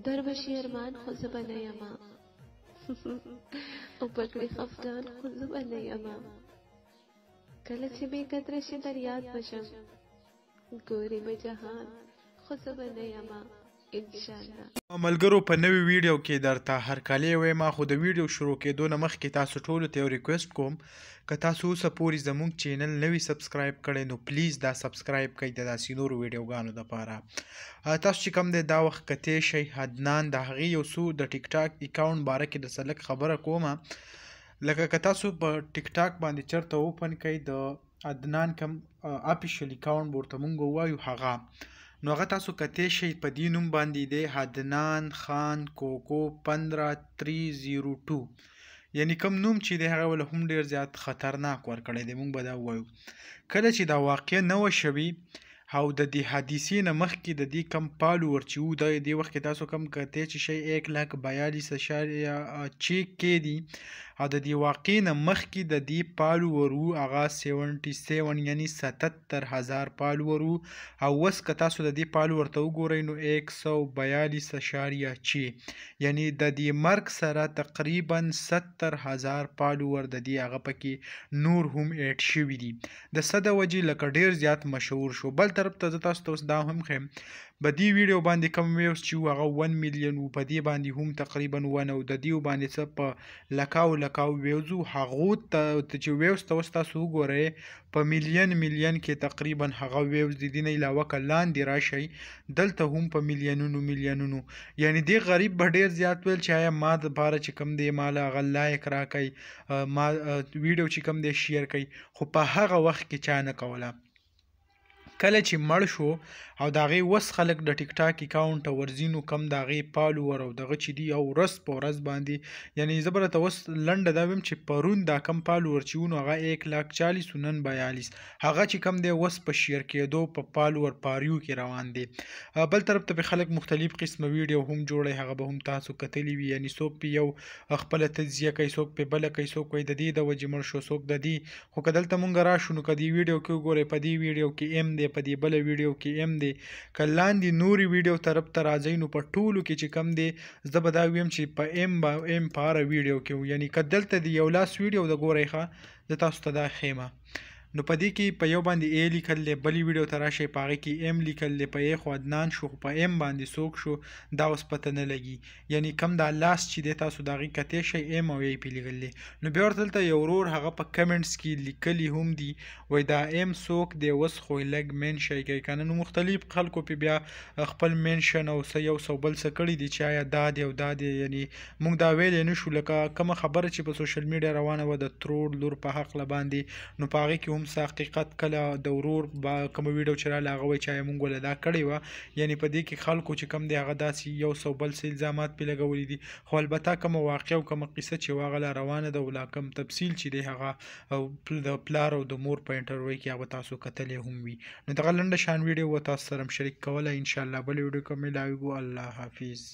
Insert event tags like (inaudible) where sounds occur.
در بشي ارمان خو زه به نه یمه (laughs) او پکړې خفګان خو زه به نه یمه کله چې بې قدره شي در یاد بشم ګورې به جهان خو زه به نه یمه ملګرو په نوې ویډیو کې درته هر کالې وایم خو د ویډیو شروع کېدو نه مخکې تاسو ټولو ته یو ریکوست کوم که تاسو اوسه پورې زموږ چینل نوی سبسکرایب کړئ نو پلیز دا سبسکرایب کړئ د داسې نورو ویډیوګانو دپاره تاسو چې کوم دی دا وخت کتی شئ عدنان د هغې یو څو د ټیک ټاک اکاونټ باره کې د سلک خبره کومه لکه که تاسو په ټیک ټاک باندې چرته اوپن کړئ د عدنان کم اپیشل اکاونټ ورته مونږ وایو هغه نو هغه تاسو کته شي په دې نوم باندې د حدنان خان کوکو 15302 یعنی کم نوم چې د هغه ول هم ډیر زیات خطرناک ور کړی دی مونږ به دا وایو کله چې دا واقع نه وشوي او د دې حادثې نه مخکې د دې کم پالو ورچو د دې وخت کې تاسو کم کته چې شی 1 لک 42.6 کې دی او د دې واقع نه مخکې د دې پالو ورو اغا 77 یعنی 77000 پالو ورو او وس که تاسو د دې پالو ورته وګورئ نو 142.6 یعنی د دې مرګ سره تقریبا 70000 پالو ور د دې هغه پکې نور هم اډ شوی دی د صد وجې لکه ډیر زیات مشهور شو بلته طرف ته زه تاسو ته اوس دا هم خیم په دې ویډیو باندې کم ویوز چې وو هغه 1 میلیون وو په دې باندې هم تقریبا ونه د دې باندې څه په لکاو لکاو ویوز هغه ته چې ویوز ته تاسو وګورئ په میلیون میلیون کې تقریبا هغه ویوز د دې نه علاوه کلاندې راشي دلته هم په میلیونونو میلیونونو یعنی دې غریب به ډیر زیات ویل چې آیا ما د بار چې کم دی مال هغه لایک راکای ما ویډیو چې کم دی شیر کړي خو په هغه وخت کې چا نه کوله کله چې مړ شو او د هغې وس خلک د ټیک ټاک اکاونټ ته ورځي نو کم د هغې پالوور او دغه چې دي او ورځ په ورځ باندې یعنی زه به درته اوس لنډه دا وایم چې پرون دا کم پالوور چې و نو هغه یک لاک چالیس و نن بیالیس هغه چې کم دی اوس په شیر کېدو په پالوور پاریو کې روان دی بل طرف ته به خلک مختلف قسمه ویډیو هم جوړی هغه به هم تاسو کتلی وي یعنی څوک په یو خپله تجزیه کوي څوک په بله کوي څوک وایي د دې د وجې مړ شو څوک د دې خو که دلته مونږ راشو نو که دې ویډیو کې وګورئ په دې ویډیو کې ایم دی په دې بل ویډیو کې ام دی کلان دی نوري ویډیو طرف ته راځي نو په ټولو کې چې کم دی زه به دا ویم چې په ام با ام پاره ویډیو کې یعنی کدلته دی یو لاس ویډیو د ګورې ښه د تاسو ته دا خیمه نو په دې کې په یو باندې ا لیکل لې بلی ویډیو ته راشي په هغه کې ام لیکل لې په ای خو عدنان شو په ام باندې څوک شو دا اوس پته نه لګي یعنی کم دا لاس چې د تاسو دغه کته شي ام او ای پی لیکل لې نو بیا ورته یو ورور هغه په کمنټس کې لیکلی هم دی وای دا ام څوک دی وس خو لګ من شي کوي کنه نو مختلف خلکو په بیا خپل منشن او سې یو سو بل څه کړی دی چې آیا دا دی او دا دی یعنی موږ دا ویلې نشو لکه کوم خبره چې په سوشل میډیا روانه و د ترور لور په حق لباندې نو پاغه کې هم سا حقیقت کله د ورور با کوم ویډیو چې را لاغوي چا مونږ ول دا کړی و یعنی په دې کې خلکو چې کم دی هغه داسې یو سو بل سیل زامات پی لګولې دي خو البته کوم واقع او کوم قصه چې واغله روانه ده ولا کوم تفصیل چې دی هغه او د پلار او د مور په انټرویو کې هغه تاسو کتلې هم وي نو دغه لنډه شان ویډیو و تاسو سره شریک کوله ان شاء الله بل ویډیو کې ملاوي الله حافظ